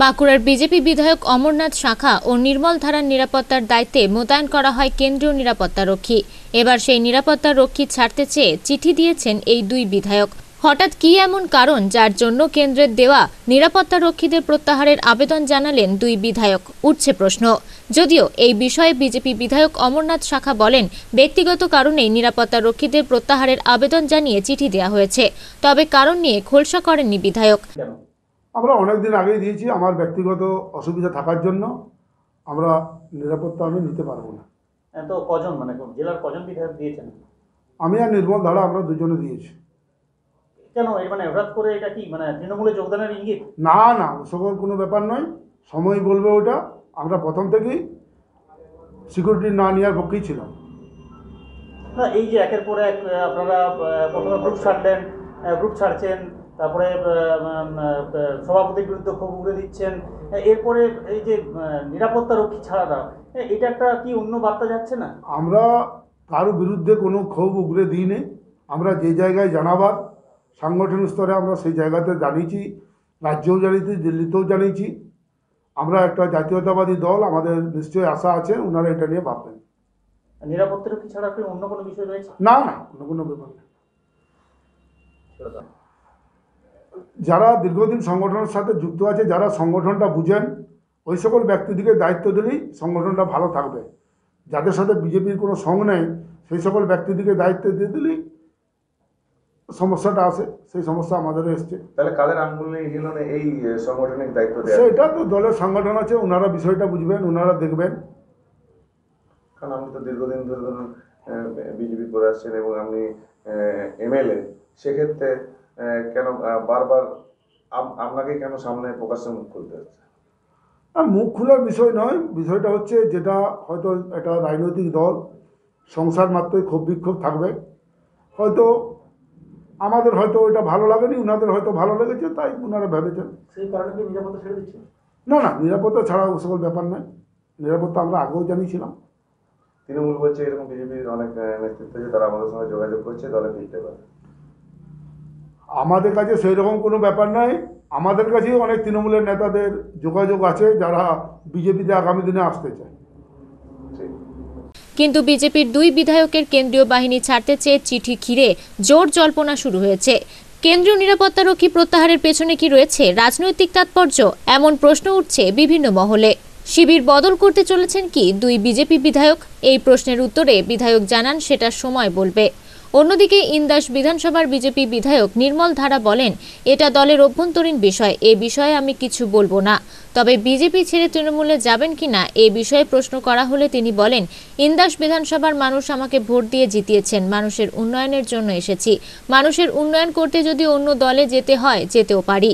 বাঁকুড়ার বিজেপি বিধায়ক অমরনাথ শাখা ও নির্মল ধারার নিরাপত্তার দায়িত্বে মোতায়েন করা হয় কেন্দ্রীয় নিরাপত্তা রক্ষী এবার সেই নিরাপত্তা রক্ষী ছাড়তে চেয়ে চিঠি দিয়েছেন এই দুই বিধায়ক হঠাৎ কি এমন কারণ যার জন্য কেন্দ্রের দেওয়া নিরাপত্তা রক্ষীদের প্রত্যাহারের আবেদন জানালেন দুই বিধায়ক উঠছে প্রশ্ন যদিও এই বিষয়ে বিজেপি বিধায়ক অমরনাথ শাখা বলেন ব্যক্তিগত কারণেই নিরাপত্তা রক্ষীদের প্রত্যাহারের আবেদন জানিয়ে চিঠি দেওয়া হয়েছে তবে কারণ নিয়ে খোলসা করেননি বিধায়ক আমরা অনেক দিন আগেই দিয়েছি আমার ব্যক্তিগত অসুবিধা থাকার জন্য আমরা নিরাপত্তা আমি নিতে পারবো না হ্যাঁ, তো কজন মানে জেলার কজন বিধায়ক দিয়েছেন আমি আর নির্মল ধারা আমরা দুজনে দিয়েছি কেন এই মানে হঠাৎ করে এটা কি মানে তৃণমূলে যোগদানের ইঙ্গিত না না সকল কোনো ব্যাপার নয় সময় বলবে ওটা আমরা প্রথম থেকেই সিকিউরিটি না নেওয়ার পক্ষেই ছিলাম না এই যে একের পর এক আপনারা প্রথমে গ্রুপ ছাড়লেন গ্রুপ ছাড়ছেন তারপরে সভাপতির বিরুদ্ধে ক্ষোভ উগড়ে দিচ্ছেন হ্যাঁ, এরপরে এই যে নিরাপত্তা রক্ষী ছাড়া হ্যাঁ, এটা একটা কি অন্য বার্তা যাচ্ছে না আমরা কারো বিরুদ্ধে কোনো ক্ষোভ উগড়ে দিই আমরা যে জায়গায় জানাবার সাংগঠনিক স্তরে আমরা সেই জায়গাতে জানিয়েছি রাজ্যেও জানিয়েছি দিল্লিতেও জানিয়েছি আমরা একটা জাতীয়তাবাদী দল আমাদের নিশ্চয়ই আশা আছে ওনারা এটা নিয়ে ভাববেন নিরাপত্তা রক্ষী ছাড়া অন্য কোনো বিষয় রয়েছে না না অন্য কোনো ব্যাপার না যারা দীর্ঘদিন সংগঠনের সাথে যুক্ত আছে যারা সংগঠনটা বুঝেন ওই সকল ব্যক্তিদিকে দায়িত্ব দিলেই সংগঠনটা ভালো থাকবে যাদের সাথে বিজেপির কোনো সঙ্গ নেই সেই সকল ব্যক্তিদিকে দায়িত্ব দিয়ে দিলেই সমস্যাটা আছে সেই সমস্যা আমাদেরও এসছে তাহলে কাদের এই সংগঠনের দায়িত্ব সেটা তো দলের সংগঠন আছে ওনারা বিষয়টা বুঝবেন ওনারা দেখবেন কারণ তো দীর্ঘদিন ধরে ধরুন বিজেপি করে আসছেন এবং আমি এমএলএ সেক্ষেত্রে কেন বারবার আপনাকে কেন সামনে প্রকাশ্যে মুখ খুলতে হচ্ছে মুখ খোলার বিষয় নয় বিষয়টা হচ্ছে যেটা হয়তো একটা রাজনৈতিক দল সংসার মাত্রই ক্ষোভ বিক্ষোভ থাকবে হয়তো আমাদের হয়তো এটা ভালো লাগেনি ওনাদের হয়তো ভালো লেগেছে তাই ওনারা ভেবেছেন সেই কারণে কি নিরাপত্তা ছেড়ে দিচ্ছে না না নিরাপত্তা ছাড়া সকল ব্যাপার নয় নিরাপত্তা আমরা আগেও জানিয়েছিলাম তৃণমূল বলছে এরকম বিজেপির অনেক নেতৃত্ব যে তারা আমাদের সঙ্গে যোগাযোগ করছে দলে ফিরতে পারে আমাদের কাছে সেই রকম কোনো ব্যাপার নয় আমাদের কাছেই অনেক তৃণমূলের নেতাদের যোগাযোগ আছে যারা বিজেপিতে আগামী দিনে আসতে চায় কিন্তু বিজেপির দুই বিধায়কের কেন্দ্রীয় বাহিনী ছাড়তে চেয়ে চিঠি ঘিরে জোর জল্পনা শুরু হয়েছে কেন্দ্রীয় নিরাপত্তারক্ষী প্রত্যাহারের পেছনে কি রয়েছে রাজনৈতিক তাৎপর্য এমন প্রশ্ন উঠছে বিভিন্ন মহলে শিবির বদল করতে চলেছেন কি দুই বিজেপি বিধায়ক এই প্রশ্নের উত্তরে বিধায়ক জানান সেটা সময় বলবে অন্যদিকে ইন্দাস বিধানসভার বিজেপি বিধায়ক নির্মল ধারা বলেন এটা দলের অভ্যন্তরীণ বিষয় এ বিষয়ে আমি কিছু বলবো না তবে বিজেপি ছেড়ে তৃণমূলে যাবেন কি না এ বিষয়ে প্রশ্ন করা হলে তিনি বলেন ইন্দাস বিধানসভার মানুষ আমাকে ভোট দিয়ে জিতিয়েছেন মানুষের উন্নয়নের জন্য এসেছি মানুষের উন্নয়ন করতে যদি অন্য দলে যেতে হয় যেতেও পারি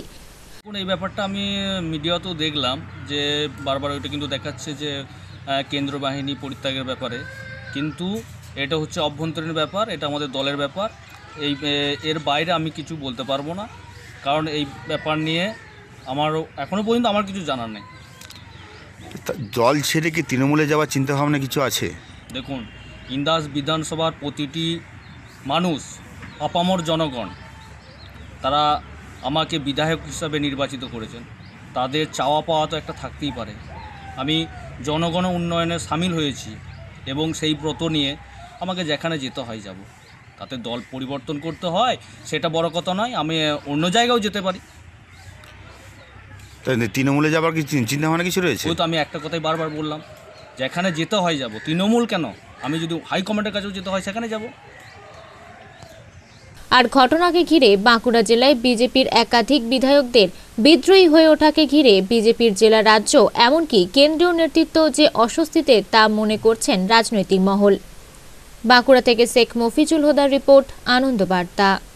এই ব্যাপারটা আমি মিডিয়াতেও দেখলাম যে বারবার ওইটা কিন্তু দেখাচ্ছে যে কেন্দ্র বাহিনী পরিত্যাগের ব্যাপারে কিন্তু এটা হচ্ছে অভ্যন্তরীণ ব্যাপার এটা আমাদের দলের ব্যাপার এই এর বাইরে আমি কিছু বলতে পারবো না কারণ এই ব্যাপার নিয়ে আমারও এখনও পর্যন্ত আমার কিছু জানা নেই দল ছেড়ে কি তৃণমূলে যাওয়ার চিন্তাভাবনা কিছু আছে দেখুন ইন্দাস বিধানসভার প্রতিটি মানুষ আপামর জনগণ তারা আমাকে বিধায়ক হিসাবে নির্বাচিত করেছেন তাদের চাওয়া পাওয়া তো একটা থাকতেই পারে আমি জনগণ উন্নয়নে সামিল হয়েছি এবং সেই ব্রত নিয়ে আমাকে যেখানে যেতে হয় যাব তাতে দল পরিবর্তন করতে হয় সেটা বড় কথা নয় আমি অন্য জায়গাও যেতে পারি তৃণমূলে যাবার কি চিন্তা ভাবনা কিছু রয়েছে তো আমি একটা কথাই বারবার বললাম যেখানে যেতে হয় যাব তৃণমূল কেন আমি যদি হাইকমান্ডের কাছেও যেতে হয় সেখানে যাব আর ঘটনাকে ঘিরে বাঁকুড়া জেলায় বিজেপির একাধিক বিধায়কদের বিদ্রোহী হয়ে ওঠাকে ঘিরে বিজেপির জেলা রাজ্য এমনকি কেন্দ্রীয় নেতৃত্ব যে অস্বস্তিতে তা মনে করছেন রাজনৈতিক মহল বাঁকুড়া থেকে শেখ মফিজুল হোদার রিপোর্ট আনন্দ বার্তা